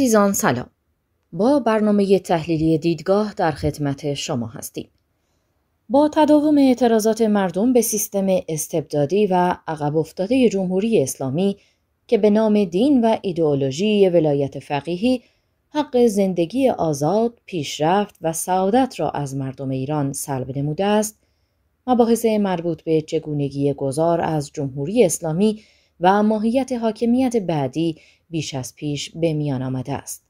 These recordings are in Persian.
عزیزان سلام با برنامه تحلیلی دیدگاه در خدمت شما هستیم با تداوم اعتراضات مردم به سیستم استبدادی و عقب افتاده جمهوری اسلامی که به نام دین و ایدئولوژی ولایت فقیهی حق زندگی آزاد، پیشرفت و سعادت را از مردم ایران سلب نموده است، مباحث مربوط به چگونگی گذار از جمهوری اسلامی و ماهیت حاکمیت بعدی بیش از پیش به میان آمده است.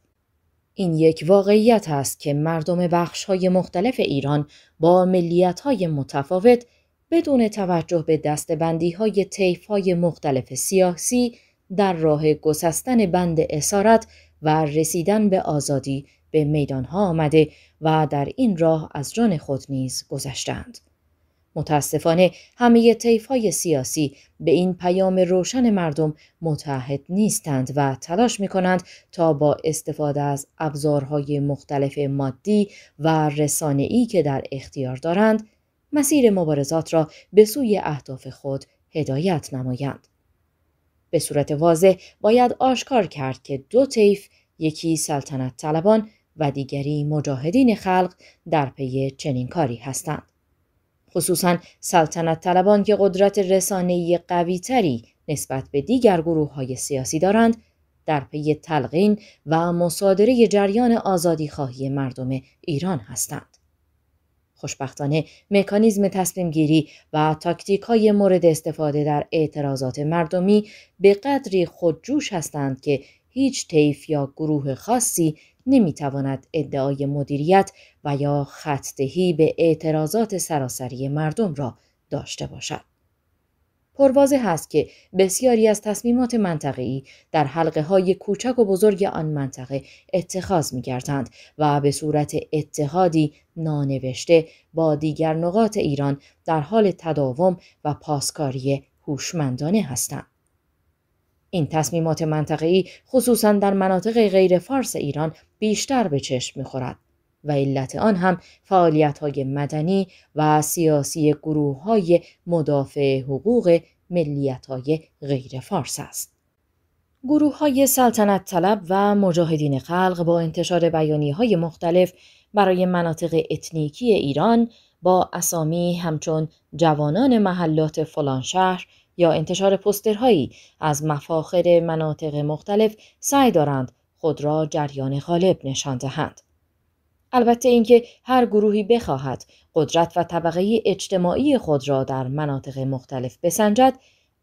این یک واقعیت است که مردم های مختلف ایران با های متفاوت بدون توجه به دستبندی های تیف های مختلف سیاسی در راه گسستن بند اسارت و رسیدن به آزادی به ها آمده و در این راه از جان خود نیز گذشتند. متاسفانه همه طیف های سیاسی به این پیام روشن مردم متحد نیستند و تلاش می کنند تا با استفاده از ابزارهای مختلف مادی و ای که در اختیار دارند مسیر مبارزات را به سوی اهداف خود هدایت نمایند. به صورت واضح باید آشکار کرد که دو طیف یکی سلطنت طلبان و دیگری مجاهدین خلق در پی چنین کاری هستند. خصوصا سلطنت طلبان که قدرت رسانه‌ای قویتری نسبت به دیگر گروه های سیاسی دارند در پی تلقین و مصادره جریان آزادی خواهی مردم ایران هستند. خوشبختانه مکانیزم تصمیم و تاکتیک های مورد استفاده در اعتراضات مردمی به قدری خودجوش هستند که هیچ طیف یا گروه خاصی نمیتواند ادعای مدیریت و یا خطدهی به اعتراضات سراسری مردم را داشته باشد. پروازه هست که بسیاری از تصمیمات منطقی در حلقه های کوچک و بزرگ آن منطقه اتخاذ می گردند و به صورت اتحادی نانوشته با دیگر نقاط ایران در حال تداوم و پاسکاری هوشمندانه هستند. این تصمیمات منطقه‌ای خصوصا در مناطق غیر فارس ایران بیشتر به چشم می‌خورد و علت آن هم فعالیت‌های مدنی و سیاسی گروه‌های مدافع حقوق ملیت‌های های غیر فارس است. گروه های سلطنت طلب و مجاهدین خلق با انتشار بیانی های مختلف برای مناطق اتنیکی ایران با اسامی همچون جوانان محلات فلان شهر یا انتشار پسترهایی از مفاخر مناطق مختلف سعی دارند خود را جریان غالب نشان دهند البته اینکه هر گروهی بخواهد قدرت و طبقه اجتماعی خود را در مناطق مختلف بسنجد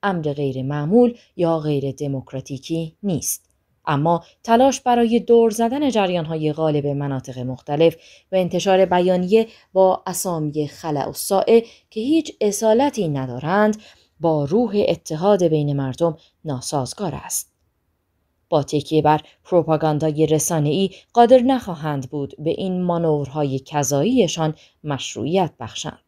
امر غیر معمول یا غیر دموکراتیکی نیست اما تلاش برای دور زدن های غالب مناطق مختلف و انتشار بیانیه با اسامی خلع و سائه که هیچ اصالتی ندارند با روح اتحاد بین مردم ناسازگار است. با تکیه بر پروپاگاندای ای قادر نخواهند بود به این مانورهای کذاییشان مشروعیت بخشند.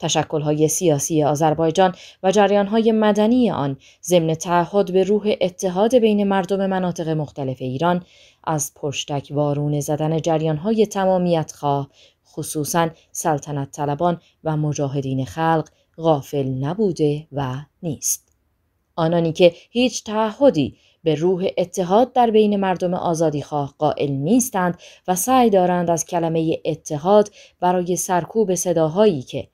تشکلهای سیاسی آذربایجان و جریانهای مدنی آن ضمن تعهد به روح اتحاد بین مردم مناطق مختلف ایران از پشتک وارون زدن جریانهای تمامیت خواه خصوصا سلطنت طلبان و مجاهدین خلق غافل نبوده و نیست. آنانی که هیچ تعهدی به روح اتحاد در بین مردم آزادی خواه قائل نیستند و سعی دارند از کلمه اتحاد برای سرکوب صداهایی که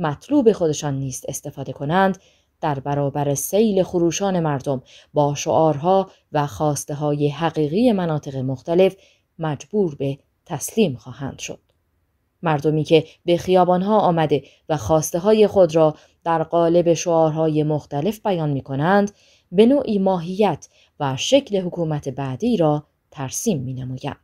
مطلوب خودشان نیست استفاده کنند در برابر سیل خروشان مردم با شعارها و خواسته های حقیقی مناطق مختلف مجبور به تسلیم خواهند شد. مردمی که به خیابانها آمده و خواسته های خود را در قالب شعارهای مختلف بیان می کنند، به نوعی ماهیت و شکل حکومت بعدی را ترسیم می نموید.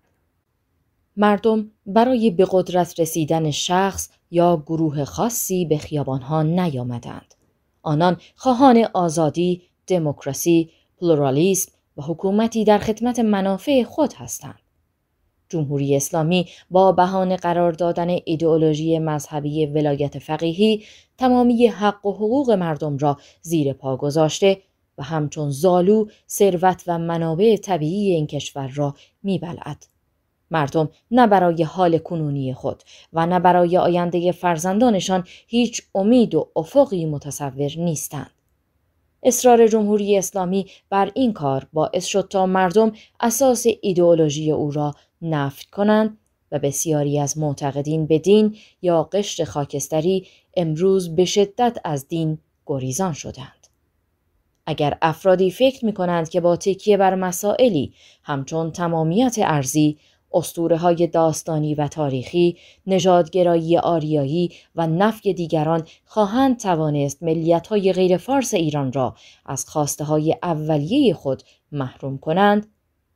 مردم برای به قدرت رسیدن شخص یا گروه خاصی به خیابانها نیامدند. آنان خواهان آزادی، دموکراسی، پلورالیسم و حکومتی در خدمت منافع خود هستند. جمهوری اسلامی با بهانه قرار دادن ایدئولوژی مذهبی ولایت فقیهی تمامی حق و حقوق مردم را زیر پا گذاشته و همچون زالو ثروت و منابع طبیعی این کشور را میبلعد. مردم نه برای حال کنونی خود و نه برای آینده فرزندانشان هیچ امید و افقی متصور نیستند. اصرار جمهوری اسلامی بر این کار باعث شد تا مردم اساس ایدئولوژی او را نفت کنند و بسیاری از معتقدین به دین یا قشر خاکستری امروز به شدت از دین گریزان شدند. اگر افرادی فکر می کنند که با تکیه بر مسائلی همچون تمامیت ارزی، اسطوره های داستانی و تاریخی، نژادگرایی آریایی و نفی دیگران خواهند توانست ملیت های غیر فارس ایران را از خواسته های اولیه خود محروم کنند،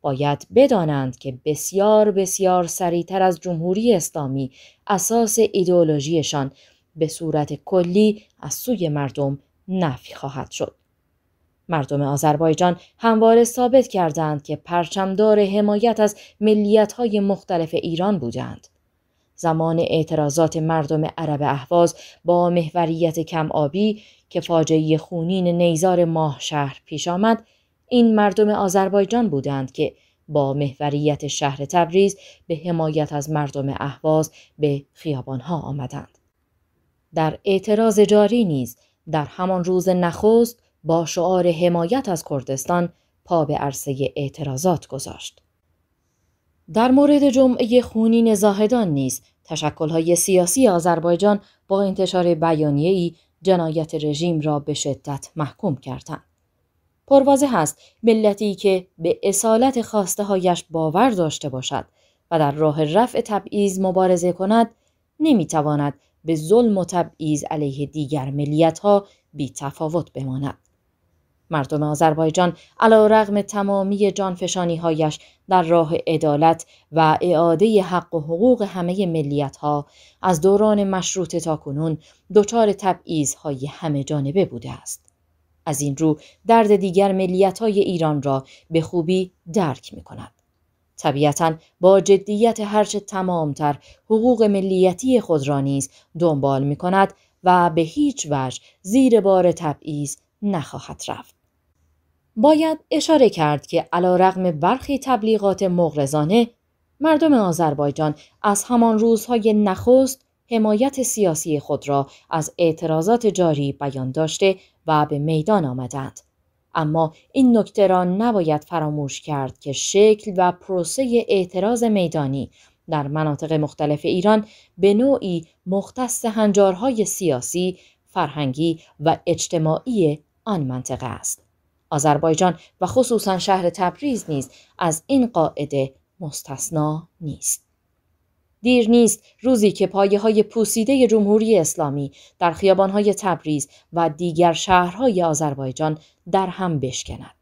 باید بدانند که بسیار بسیار سریعتر از جمهوری اسلامی اساس ایدئولوژیشان به صورت کلی از سوی مردم نفی خواهد شد. مردم آذربایجان همواره ثابت کردند که پرچمدار حمایت از ملیت‌های مختلف ایران بودند. زمان اعتراضات مردم عرب احواز با محوریت کم آبی که فاجعه خونین نیزار ماه شهر پیش آمد، این مردم آذربایجان بودند که با محوریت شهر تبریز به حمایت از مردم اهواز به خیابانها آمدند. در اعتراض جاری نیز در همان روز نخست با شعار حمایت از کردستان پا به عرصه اعتراضات گذاشت. در مورد جمعه خونین زاهدان نیز تشکل‌های سیاسی آذربایجان با انتشار بیانیه‌ای جنایت رژیم را به شدت محکوم کردند. پروازه هست ملتی که به اصالت خواسته هایش باور داشته باشد و در راه رفع تبعیض مبارزه کند نمیتواند به ظلم و تبعیض علیه دیگر ملیت ها بی تفاوت بماند. مردم آذربایجان علا رغم تمامی جانفشانی در راه عدالت و اعاده حق و حقوق همه ملیت ها از دوران مشروطه تا کنون دچار تبعیض های همه جانبه بوده است. از این رو درد دیگر ملیت های ایران را به خوبی درک می کند. طبیعتا با جدیت هرچه تمامتر حقوق ملیتی خود را نیز دنبال می کند و به هیچ وجه زیر بار تبعیض نخواهد رفت. باید اشاره کرد که علا رقم برخی تبلیغات مغرزانه مردم آذربایجان از همان روزهای نخست حمایت سیاسی خود را از اعتراضات جاری بیان داشته و به میدان آمدند. اما این نکته را نباید فراموش کرد که شکل و پروسه اعتراض میدانی در مناطق مختلف ایران به نوعی مختص هنجارهای سیاسی، فرهنگی و اجتماعی آن منطقه است. آذربایجان و خصوصا شهر تبریز نیز از این قاعده مستثنا نیست. دیر نیست روزی که پایه های پوسیده جمهوری اسلامی در خیابان های تبریز و دیگر شهرهای آذربایجان در هم بشکند.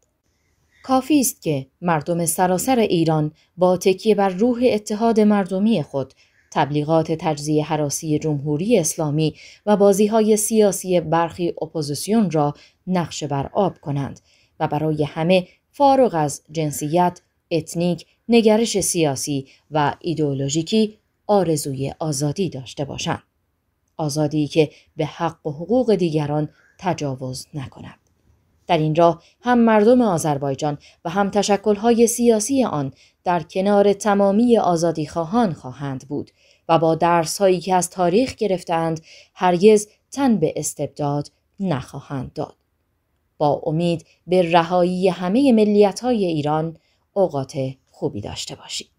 کافی است که مردم سراسر ایران با تکیه بر روح اتحاد مردمی خود تبلیغات تجزیه حراسی جمهوری اسلامی و بازی های سیاسی برخی اپوزیسیون را نقش بر آب کنند و برای همه فارغ از جنسیت، اتنیک، نگرش سیاسی و ایدئولوژیکی آرزوی آزادی داشته باشند. آزادی که به حق و حقوق دیگران تجاوز نکند. در این راه هم مردم آذربایجان و هم تشکلهای سیاسی آن در کنار تمامی آزادی خواهان خواهند بود و با درسهایی که از تاریخ گرفتند هرگز تن به استبداد نخواهند داد. با امید به رهایی همه ملیت های ایران اوقات خوبی داشته باشید.